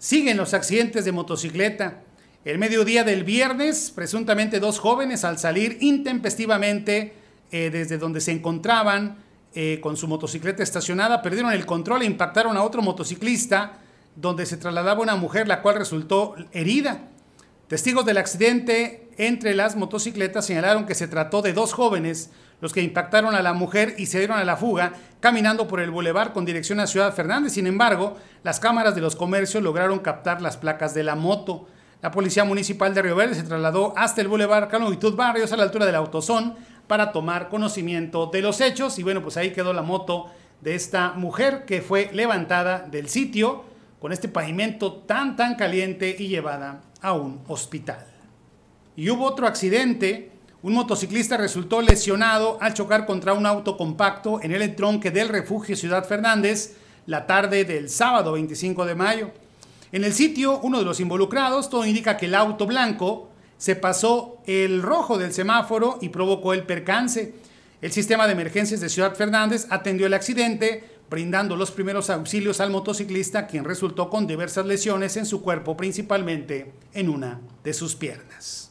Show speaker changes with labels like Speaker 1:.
Speaker 1: Siguen los accidentes de motocicleta. El mediodía del viernes, presuntamente dos jóvenes al salir intempestivamente eh, desde donde se encontraban eh, con su motocicleta estacionada, perdieron el control e impactaron a otro motociclista donde se trasladaba una mujer la cual resultó herida. Testigos del accidente entre las motocicletas señalaron que se trató de dos jóvenes, los que impactaron a la mujer y se dieron a la fuga caminando por el bulevar con dirección a Ciudad Fernández. Sin embargo, las cámaras de los comercios lograron captar las placas de la moto. La Policía Municipal de Río Verde se trasladó hasta el bulevar Calonitud Barrios a la altura del autosón para tomar conocimiento de los hechos. Y bueno, pues ahí quedó la moto de esta mujer que fue levantada del sitio con este pavimento tan tan caliente y llevada a un hospital. Y hubo otro accidente. Un motociclista resultó lesionado al chocar contra un auto compacto en el entronque del refugio Ciudad Fernández la tarde del sábado 25 de mayo. En el sitio, uno de los involucrados, todo indica que el auto blanco se pasó el rojo del semáforo y provocó el percance. El sistema de emergencias de Ciudad Fernández atendió el accidente, brindando los primeros auxilios al motociclista, quien resultó con diversas lesiones en su cuerpo, principalmente en una de sus piernas.